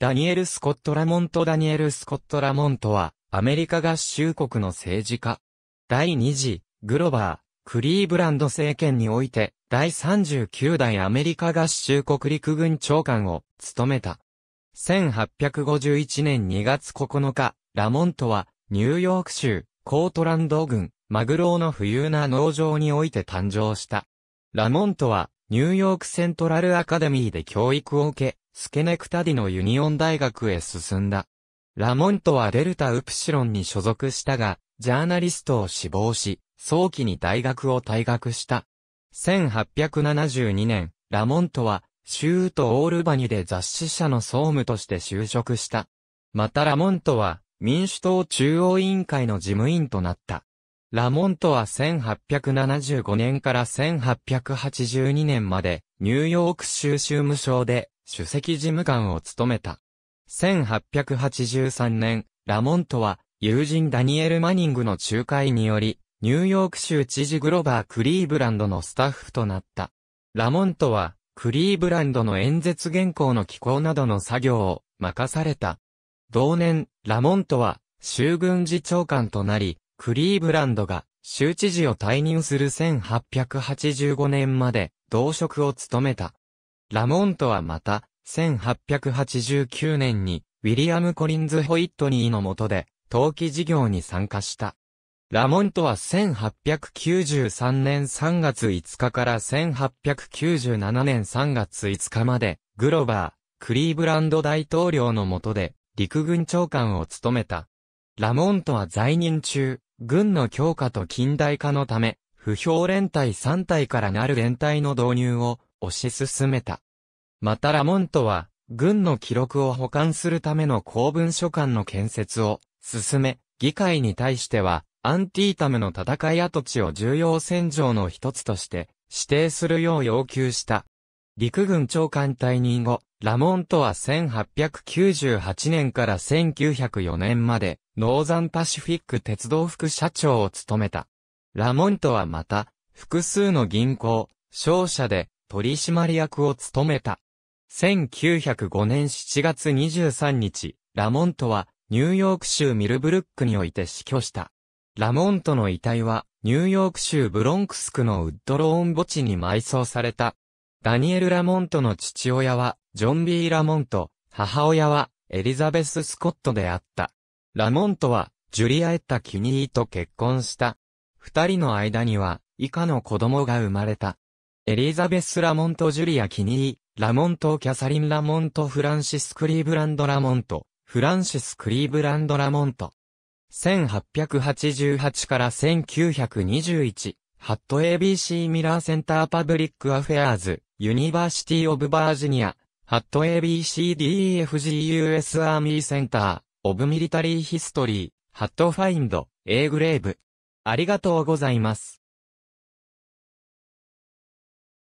ダニエル・スコット・ラモント・ダニエル・スコット・ラモントは、アメリカ合衆国の政治家。第2次、グロバー、クリーブランド政権において、第39代アメリカ合衆国陸軍長官を務めた。1851年2月9日、ラモントは、ニューヨーク州、コートランド郡、マグローの富裕な農場において誕生した。ラモントは、ニューヨークセントラルアカデミーで教育を受け、スケネクタディのユニオン大学へ進んだ。ラモントはデルタ・ウプシロンに所属したが、ジャーナリストを志望し、早期に大学を退学した。1872年、ラモントは、州都オールバニで雑誌社の総務として就職した。またラモントは、民主党中央委員会の事務員となった。ラモントは1875年から1882年まで、ニューヨーク州州務省で主席事務官を務めた。1883年、ラモントは、友人ダニエル・マニングの仲介により、ニューヨーク州知事グロバー・クリーブランドのスタッフとなった。ラモントは、クリーブランドの演説原稿の寄稿などの作業を任された。同年、ラモントは、州軍事長官となり、クリーブランドが州知事を退任する1885年まで同職を務めた。ラモントはまた、1889年に、ウィリアム・コリンズ・ホイットニーの下で、陶器事業に参加した。ラモントは1893年3月5日から1897年3月5日まで、グロバー、クリーブランド大統領の下で、陸軍長官を務めた。ラモントは在任中、軍の強化と近代化のため、不評連隊3隊からなる連隊の導入を推し進めた。またラモントは、軍の記録を保管するための公文書館の建設を進め、議会に対しては、アンティータムの戦い跡地を重要戦場の一つとして指定するよう要求した。陸軍長官退任後、ラモントは1898年から1904年まで、ノーザンパシフィック鉄道副社長を務めた。ラモントはまた、複数の銀行、商社で、取締役を務めた。1905年7月23日、ラモントはニューヨーク州ミルブルックにおいて死去した。ラモントの遺体はニューヨーク州ブロンクスクのウッドローン墓地に埋葬された。ダニエル・ラモントの父親はジョン・ビー・ラモント、母親はエリザベス・スコットであった。ラモントはジュリアエッタ・キニーと結婚した。二人の間には以下の子供が生まれた。エリザベス・ラモント・ジュリア・キニー、ラモント・キャサリン・ラモント・フランシス・クリーブランド・ラモント、フランシス・クリーブランド・ラモント。1888から1921、ハット ABC ミラーセンターパブリックアフェアーズ、ユニバーシティオブバージニア、ハット ABCDEFGUS アーミーセンター、オブミリタリーヒストリー、ハットファインド、A グレーブ。ありがとうございます。